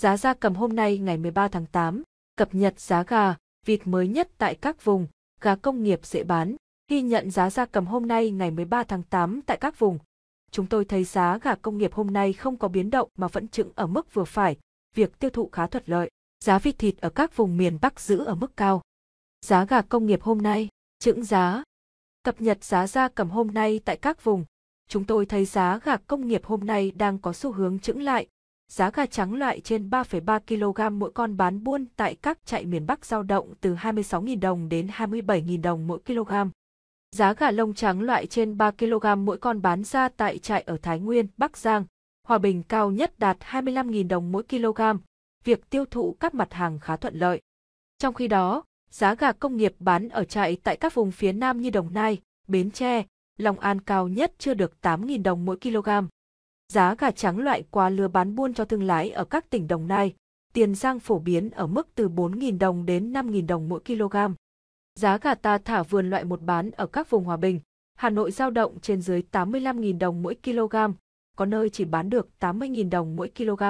Giá gia cầm hôm nay ngày 13 tháng 8, cập nhật giá gà, vịt mới nhất tại các vùng, gà công nghiệp dễ bán. Ghi nhận giá gia cầm hôm nay ngày 13 tháng 8 tại các vùng. Chúng tôi thấy giá gà công nghiệp hôm nay không có biến động mà vẫn chững ở mức vừa phải, việc tiêu thụ khá thuận lợi. Giá vịt thịt ở các vùng miền Bắc giữ ở mức cao. Giá gà công nghiệp hôm nay, chững giá. Cập nhật giá gia cầm hôm nay tại các vùng. Chúng tôi thấy giá gà công nghiệp hôm nay đang có xu hướng chững lại, Giá gà trắng loại trên 3,3 kg mỗi con bán buôn tại các trại miền Bắc giao động từ 26.000 đồng đến 27.000 đồng mỗi kg. Giá gà lông trắng loại trên 3 kg mỗi con bán ra tại trại ở Thái Nguyên, Bắc Giang, Hòa Bình cao nhất đạt 25.000 đồng mỗi kg. Việc tiêu thụ các mặt hàng khá thuận lợi. Trong khi đó, giá gà công nghiệp bán ở trại tại các vùng phía Nam như Đồng Nai, Bến Tre, Long An cao nhất chưa được 8.000 đồng mỗi kg. Giá gà trắng loại qua lừa bán buôn cho thương lái ở các tỉnh Đồng Nai, Tiền Giang phổ biến ở mức từ 4.000 đồng đến 5.000 đồng mỗi kg. Giá gà ta thả vườn loại một bán ở các vùng Hòa Bình, Hà Nội giao động trên dưới 85.000 đồng mỗi kg, có nơi chỉ bán được 80.000 đồng mỗi kg.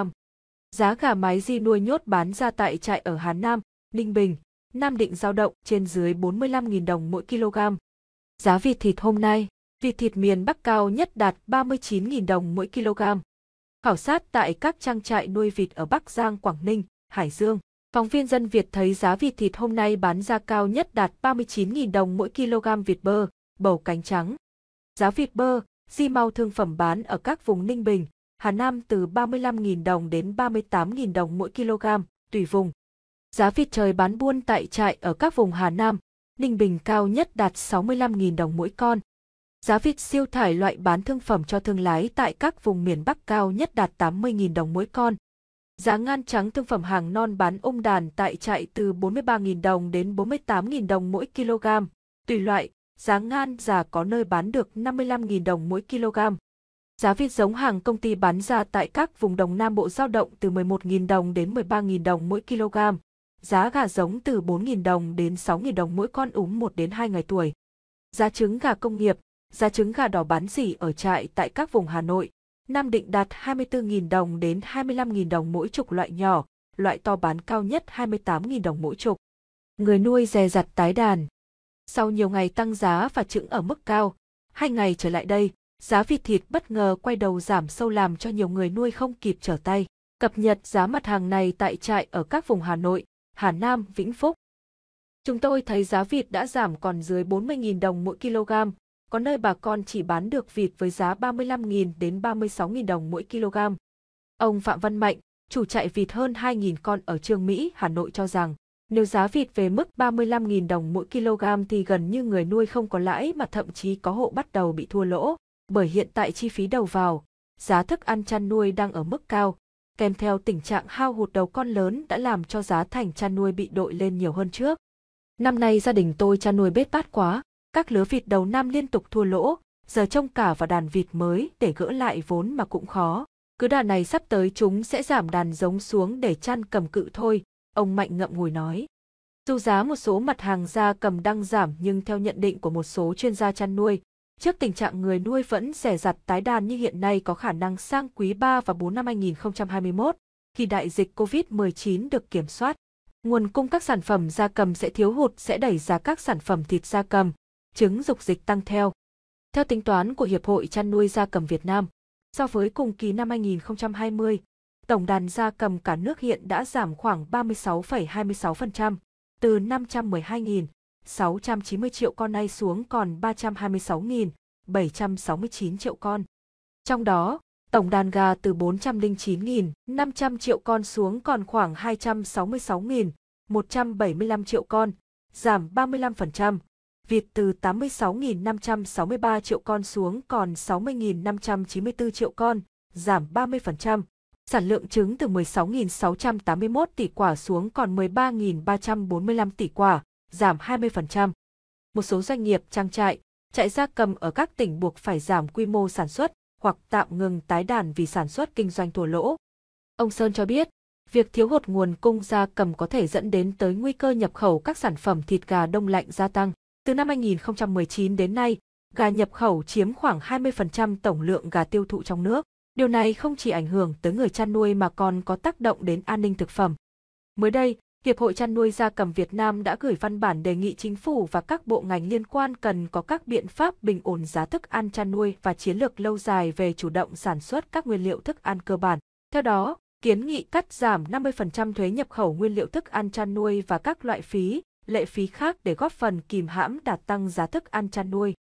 Giá gà mái di nuôi nhốt bán ra tại trại ở Hà Nam, Ninh Bình, Nam Định giao động trên dưới 45.000 đồng mỗi kg. Giá vịt thịt hôm nay Vịt thịt miền Bắc cao nhất đạt 39.000 đồng mỗi kg. Khảo sát tại các trang trại nuôi vịt ở Bắc Giang, Quảng Ninh, Hải Dương, phóng viên dân Việt thấy giá vịt thịt hôm nay bán ra cao nhất đạt 39.000 đồng mỗi kg vịt bơ, bầu cánh trắng. Giá vịt bơ, di mau thương phẩm bán ở các vùng Ninh Bình, Hà Nam từ 35.000 đồng đến 38.000 đồng mỗi kg, tùy vùng. Giá vịt trời bán buôn tại trại ở các vùng Hà Nam, Ninh Bình cao nhất đạt 65.000 đồng mỗi con, Giá vịt siêu thải loại bán thương phẩm cho thương lái tại các vùng miền Bắc cao nhất đạt 80.000 đồng mỗi con. Giá ngan trắng thương phẩm hàng non bán ung đàn tại trại từ 43.000 đồng đến 48.000 đồng mỗi kg. Tùy loại, giá ngan già có nơi bán được 55.000 đồng mỗi kg. Giá vịt giống hàng công ty bán ra tại các vùng đồng Nam Bộ giao động từ 11.000 đồng đến 13.000 đồng mỗi kg. Giá gà giống từ 4.000 đồng đến 6.000 đồng mỗi con úm 1 đến 2 ngày tuổi. Giá trứng gà công nghiệp, giá trứng gà đỏ bán dỉ ở trại tại các vùng Hà Nội, Nam Định đạt 24.000 đồng đến 25.000 đồng mỗi chục loại nhỏ, loại to bán cao nhất 28.000 đồng mỗi chục. Người nuôi dè dặt tái đàn. Sau nhiều ngày tăng giá và trứng ở mức cao, hai ngày trở lại đây, giá vịt thịt bất ngờ quay đầu giảm sâu làm cho nhiều người nuôi không kịp trở tay. Cập nhật giá mặt hàng này tại trại ở các vùng Hà Nội, Hà Nam, Vĩnh Phúc. Chúng tôi thấy giá vịt đã giảm còn dưới 40.000 đồng mỗi kg, có nơi bà con chỉ bán được vịt với giá 35.000 đến 36.000 đồng mỗi kg. Ông Phạm Văn Mạnh, chủ trại vịt hơn 2.000 con ở Trương Mỹ, Hà Nội cho rằng, nếu giá vịt về mức 35.000 đồng mỗi kg thì gần như người nuôi không có lãi mà thậm chí có hộ bắt đầu bị thua lỗ, bởi hiện tại chi phí đầu vào, giá thức ăn chăn nuôi đang ở mức cao, kèm theo tình trạng hao hụt đầu con lớn đã làm cho giá thành chăn nuôi bị đội lên nhiều hơn trước. Năm nay gia đình tôi chăn nuôi bết bát quá, các lứa vịt đầu năm liên tục thua lỗ, giờ trông cả vào đàn vịt mới để gỡ lại vốn mà cũng khó. Cứ đàn này sắp tới chúng sẽ giảm đàn giống xuống để chăn cầm cự thôi, ông Mạnh ngậm ngùi nói. Dù giá một số mặt hàng gia cầm đang giảm nhưng theo nhận định của một số chuyên gia chăn nuôi, trước tình trạng người nuôi vẫn rẻ rặt tái đàn như hiện nay có khả năng sang quý 3 và 4 năm 2021, khi đại dịch COVID-19 được kiểm soát. Nguồn cung các sản phẩm gia cầm sẽ thiếu hụt sẽ đẩy giá các sản phẩm thịt gia cầm, trứng dục dịch tăng theo. Theo tính toán của Hiệp hội chăn nuôi gia cầm Việt Nam, so với cùng kỳ năm 2020, tổng đàn gia cầm cả nước hiện đã giảm khoảng 36,26%, từ 512.690 triệu con nay xuống còn 326.769 triệu con. Trong đó, tổng đàn gà từ 409.500 triệu con xuống còn khoảng 266.175 triệu con, giảm 35%, Việt từ 86.563 triệu con xuống còn 60.594 triệu con, giảm 30%. Sản lượng trứng từ 16.681 tỷ quả xuống còn 13.345 tỷ quả, giảm 20%. Một số doanh nghiệp trang trại, trại gia cầm ở các tỉnh buộc phải giảm quy mô sản xuất hoặc tạm ngừng tái đàn vì sản xuất kinh doanh thua lỗ. Ông Sơn cho biết, việc thiếu hụt nguồn cung gia cầm có thể dẫn đến tới nguy cơ nhập khẩu các sản phẩm thịt gà đông lạnh gia tăng. Từ năm 2019 đến nay, gà nhập khẩu chiếm khoảng 20% tổng lượng gà tiêu thụ trong nước. Điều này không chỉ ảnh hưởng tới người chăn nuôi mà còn có tác động đến an ninh thực phẩm. Mới đây, Hiệp hội chăn nuôi gia cầm Việt Nam đã gửi văn bản đề nghị chính phủ và các bộ ngành liên quan cần có các biện pháp bình ổn giá thức ăn chăn nuôi và chiến lược lâu dài về chủ động sản xuất các nguyên liệu thức ăn cơ bản. Theo đó, kiến nghị cắt giảm 50% thuế nhập khẩu nguyên liệu thức ăn chăn nuôi và các loại phí, lệ phí khác để góp phần kìm hãm đạt tăng giá thức ăn chăn nuôi.